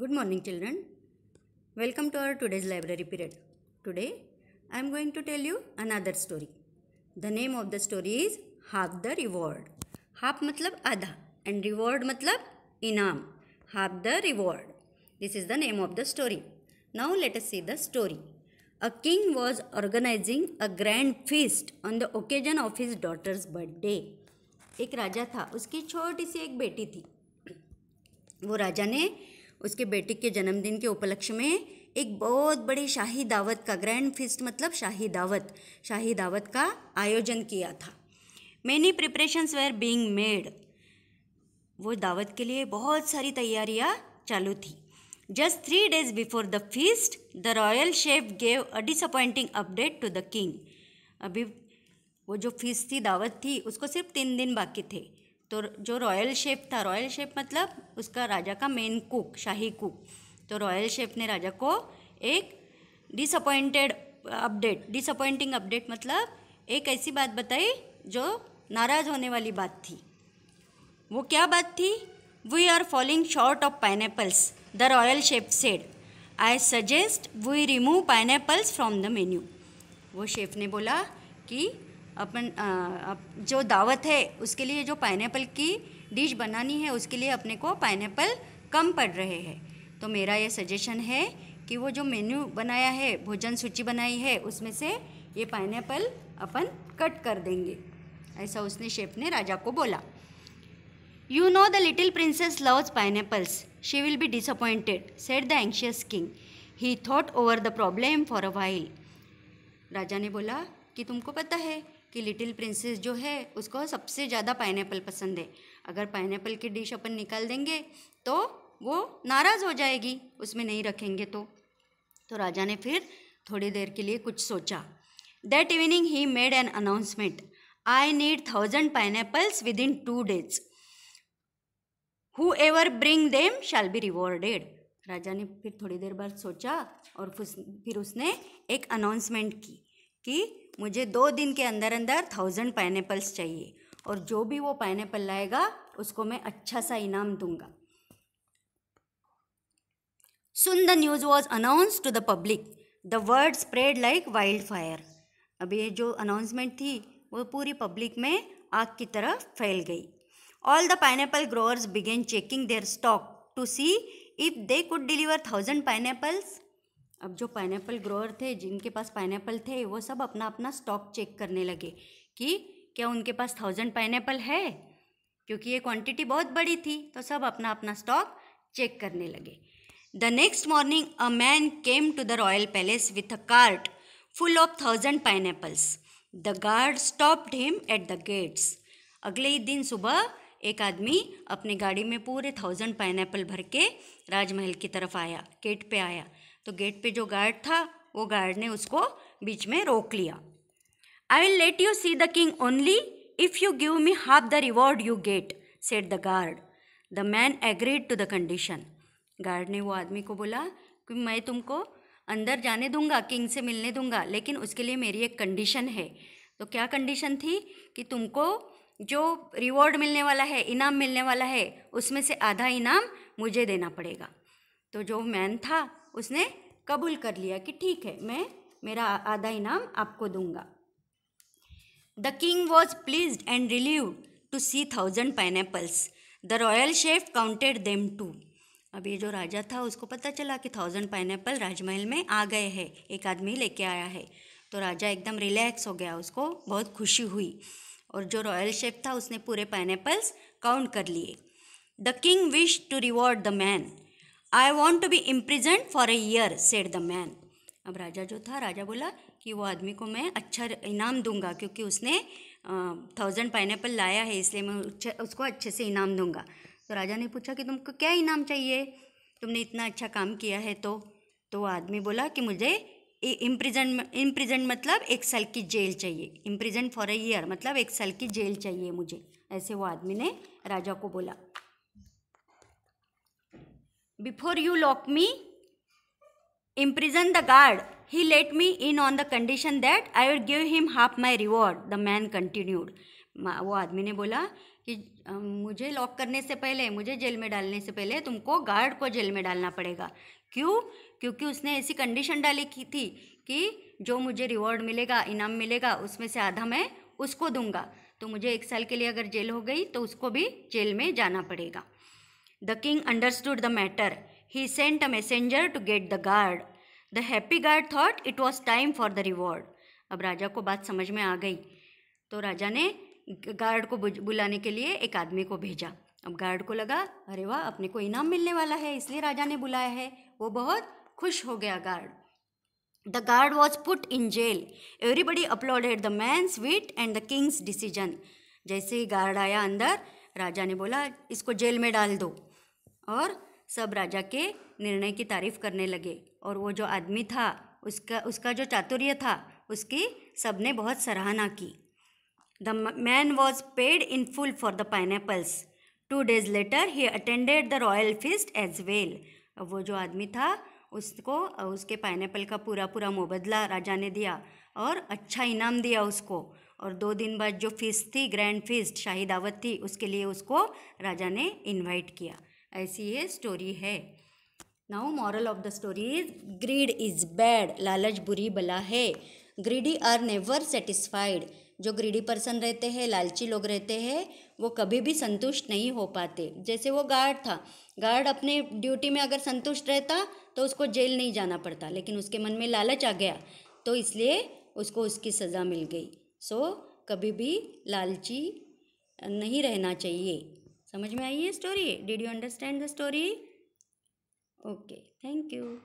Good morning children. Welcome to our today's library period. Today I am going to tell you another story. The name of the story is Half the Reward. Half मतलब आधा and reward मतलब इनाम. Half the reward. This is the name of the story. Now let us see the story. A king was organizing a grand feast on the occasion of his daughter's birthday. एक राजा था उसकी छोटी सी एक बेटी थी वो राजा ने उसके बेटे के जन्मदिन के उपलक्ष्य में एक बहुत बड़ी शाही दावत का ग्रैंड फिस्ट मतलब शाही दावत शाही दावत का आयोजन किया था many preparations were being made वो दावत के लिए बहुत सारी तैयारियाँ चालू थी just three days before the feast the royal chef gave a disappointing update to the king अभी वो जो फीस थी दावत थी उसको सिर्फ तीन दिन बाकी थे तो जो रॉयल शेफ था रॉयल शेफ मतलब उसका राजा का मेन कुक शाही कुक तो रॉयल शेफ ने राजा को एक डिसअपॉइंटेड अपडेट डिसअपॉइंटिंग अपडेट मतलब एक ऐसी बात बताई जो नाराज़ होने वाली बात थी वो क्या बात थी we are falling short of pineapples the royal chef said I suggest we remove pineapples from the menu वो शेफ ने बोला कि अपन जो दावत है उसके लिए जो पाइनएप्पल की डिश बनानी है उसके लिए अपने को पाइनएप्पल कम पड़ रहे हैं तो मेरा ये सजेशन है कि वो जो मेन्यू बनाया है भोजन सूची बनाई है उसमें से ये पाइनएप्पल अपन कट कर देंगे ऐसा उसने शेफ ने राजा को बोला you know the little princess loves pineapples she will be disappointed said the anxious king he thought over the problem for a while राजा ने बोला कि तुमको पता है कि लिटिल प्रिंसेस जो है उसको सबसे ज़्यादा पाइनएप्पल पसंद है अगर पाइनएप्पल की डिश अपन निकाल देंगे तो वो नाराज़ हो जाएगी उसमें नहीं रखेंगे तो तो राजा ने फिर थोड़ी देर के लिए कुछ सोचा that evening he made an announcement I need thousand pineapples within two days whoever bring them shall be rewarded राजा ने फिर थोड़ी देर बाद सोचा और फिर उसने एक अनाउंसमेंट की कि मुझे दो दिन के अंदर अंदर थाउजेंड पाइनएपल्स चाहिए और जो भी वो पाइनएपल लाएगा उसको मैं अच्छा सा इनाम दूंगा soon the news was announce to the public the word spread like wildfire अब ये जो अनाउंसमेंट थी वो पूरी पब्लिक में आग की तरह फैल गई all the pineapple growers began checking their stock to see if they could deliver thousand pineapples अब जो पाइनएप्पल ग्रोअर थे जिनके पास पाइनएप्पल थे वो सब अपना अपना स्टॉक चेक करने लगे कि क्या उनके पास थाउजेंड पाइनएप्पल है क्योंकि ये क्वांटिटी बहुत बड़ी थी तो सब अपना अपना स्टॉक चेक करने लगे the next morning a man came to the royal palace with a cart full of thousand pineapples the guard stopped him at the gates अगले ही दिन सुबह एक आदमी अपनी गाड़ी में पूरे थाउजेंड पाइनएप्पल भर के राजमहल की तरफ आया गेट पे आया तो गेट पे जो गार्ड था वो गार्ड ने उसको बीच में रोक लिया I will let you see the king only if you give me half the reward you get said the guard the man agreed to the condition guard ने वो आदमी को बोला कि मैं तुमको अंदर जाने दूंगा किंग से मिलने दूंगा लेकिन उसके लिए मेरी एक कंडीशन है तो क्या कंडीशन थी कि तुमको जो रिवॉर्ड मिलने वाला है इनाम मिलने वाला है उसमें से आधा इनाम मुझे देना पड़ेगा तो जो मैन था उसने कबूल कर लिया कि ठीक है मैं मेरा आधा इनाम आपको दूंगा the king was please and relieve to see thousand pineapples the royal chef counted them too अब ये जो राजा था उसको पता चला कि थाउजेंड पाइनएप्पल राजमहल में आ गए हैं एक आदमी लेके आया है तो राजा एकदम रिलैक्स हो गया उसको बहुत खुशी हुई और जो रॉयल शेफ था उसने पूरे पाइनएप्पल्स काउंट कर लिए the king wish to reward the man I want to be imprisoned for a year said the man अब राजा जो था राजा बोला कि वो आदमी को मैं अच्छा इनाम दूंगा क्योंकि उसने थाउजेंड पाइनएप्पल लाया है इसलिए मैं उसको अच्छे से इनाम दूंगा तो राजा ने पूछा कि तुमको क्या इनाम चाहिए तुमने इतना अच्छा काम किया है तो तो आदमी बोला कि मुझे इम्प्रिजन इम्प्रिजन मतलब एक साल की जेल चाहिए इम्प्रिजन फॉर अ ईयर मतलब एक साल की जेल चाहिए मुझे ऐसे वो आदमी ने राजा को बोला before you lock me imprison the guard he let me in on the condition that I would give him half my reward the man continued वो आदमी ने बोला कि मुझे लॉक करने से पहले मुझे जेल में डालने से पहले तुमको गार्ड को जेल में डालना पड़ेगा क्यों क्योंकि उसने ऐसी कंडीशन डाली की थी कि जो मुझे रिवॉर्ड मिलेगा इनाम मिलेगा उसमें से आधा मैं उसको दूंगा तो मुझे एक साल के लिए अगर जेल हो गई तो उसको भी जेल में जाना पड़ेगा the king understood the matter he sent a messenger to get the guard the happy guard thought it was time for the reward अब राजा को बात समझ में आ गई तो राजा ने गार्ड को बुलाने के लिए एक आदमी को भेजा अब गार्ड को लगा अरे वाह अपने को इनाम मिलने वाला है इसलिए राजा ने बुलाया है वो बहुत खुश हो गया guard the guard was put in jail everybody applauded the man's sweet and the king's decision जैसे ही गार्ड आया अंदर राजा ने बोला इसको जेल में डाल दो और सब राजा के निर्णय की तारीफ करने लगे और वो जो आदमी था उसका उसका जो चातुर्य था उसकी सब ने बहुत सराहना की the man was paid in full for the pineapples two days later he attended the royal feast as well वो जो आदमी था उसको उसके पाइनएपल का पूरा पूरा मुबदला राजा ने दिया और अच्छा इनाम दिया उसको और दो दिन बाद जो फीस थी ग्रैंड फीस शाही दावत थी उसके लिए उसको राजा ने इनवाइट किया ऐसी ये स्टोरी है now moral of the story is greed is bad लालच बुरी बला है ग्रीडी आर नेवर सेटिस्फाइड जो ग्रीडी पर्सन रहते हैं लालची लोग रहते हैं वो कभी भी संतुष्ट नहीं हो पाते जैसे वो गार्ड था गार्ड अपने ड्यूटी में अगर संतुष्ट रहता तो उसको जेल नहीं जाना पड़ता लेकिन उसके मन में लालच आ गया तो इसलिए उसको उसकी सज़ा मिल गई सो कभी भी लालची नहीं रहना चाहिए समझ में आई है story did you understand the story okay thank you